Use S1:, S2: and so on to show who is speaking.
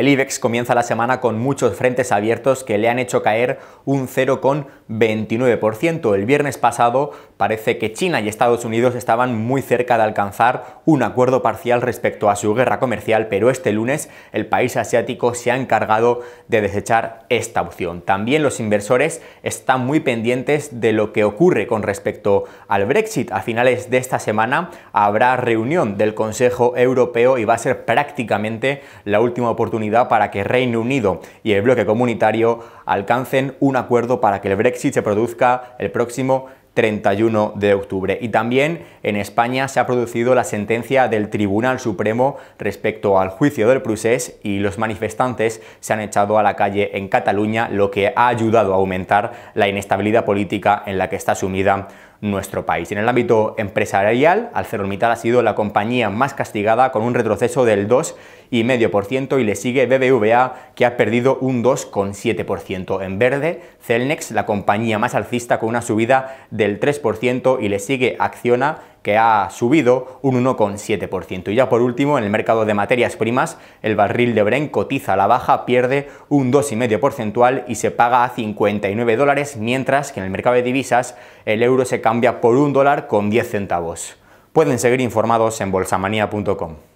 S1: El IBEX comienza la semana con muchos frentes abiertos que le han hecho caer un 0,29%. El viernes pasado parece que China y Estados Unidos estaban muy cerca de alcanzar un acuerdo parcial respecto a su guerra comercial, pero este lunes el país asiático se ha encargado de desechar esta opción. También los inversores están muy pendientes de lo que ocurre con respecto al Brexit. A finales de esta semana habrá reunión del Consejo Europeo y va a ser prácticamente la última oportunidad para que Reino Unido y el bloque comunitario alcancen un acuerdo para que el Brexit se produzca el próximo 31 de octubre. Y también en España se ha producido la sentencia del Tribunal Supremo respecto al juicio del Prusés y los manifestantes se han echado a la calle en Cataluña, lo que ha ayudado a aumentar la inestabilidad política en la que está sumida nuestro país. En el ámbito empresarial, mitad ha sido la compañía más castigada con un retroceso del 2,5% y le sigue BBVA que ha perdido un 2,7%. En verde, Celnex, la compañía más alcista con una subida del 3% y le sigue Acciona que ha subido un 1,7%. Y ya por último, en el mercado de materias primas, el barril de Bren cotiza a la baja, pierde un 2,5% y se paga a 59 dólares, mientras que en el mercado de divisas el euro se cambia por un dólar con 10 centavos. Pueden seguir informados en bolsamanía.com.